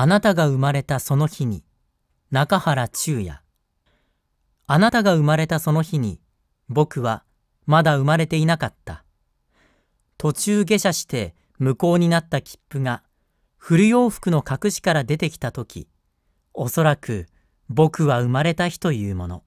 あなたが生まれたその日に、中原中也。あなたが生まれたその日に、僕はまだ生まれていなかった。途中下車して無効になった切符が、古洋服の隠しから出てきた時、おそらく僕は生まれた日というもの。